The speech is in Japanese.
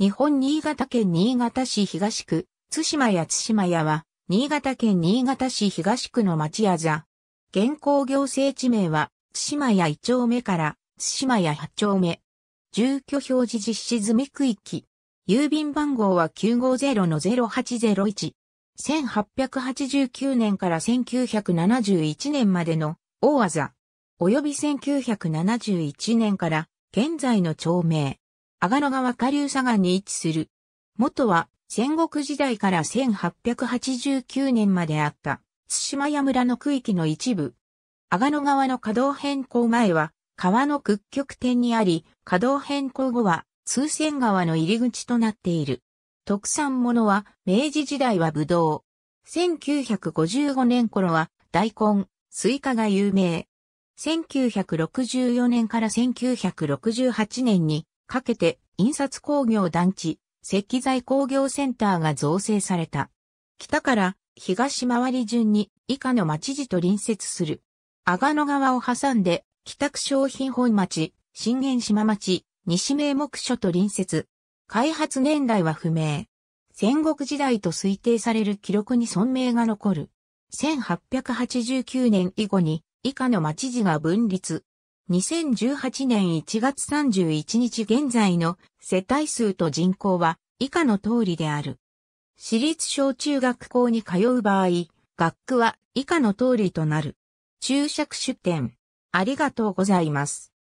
日本新潟県新潟市東区、津島屋津島屋は、新潟県新潟市東区の町屋座。現行行政地名は、津島屋1丁目から、津島屋8丁目。住居表示実施済み区域。郵便番号は950-0801。1889年から1971年までの大お及び1971年から現在の町名。阿賀野川下流佐賀に位置する。元は戦国時代から1889年まであった津島屋村の区域の一部。阿賀野川の稼働変更前は川の屈曲点にあり、稼働変更後は通船川の入り口となっている。特産物は明治時代はブドウ。1955年頃は大根、スイカが有名。1964年から1968年にかけて印刷工業団地、石材工業センターが造成された。北から東回り順に以下の町地と隣接する。阿賀野川を挟んで、北区商品本町、新源島町、西名目所と隣接。開発年代は不明。戦国時代と推定される記録に存命が残る。1889年以後に以下の町地が分立。2018年1月31日現在の世帯数と人口は以下の通りである。私立小中学校に通う場合、学区は以下の通りとなる。注釈出典。ありがとうございます。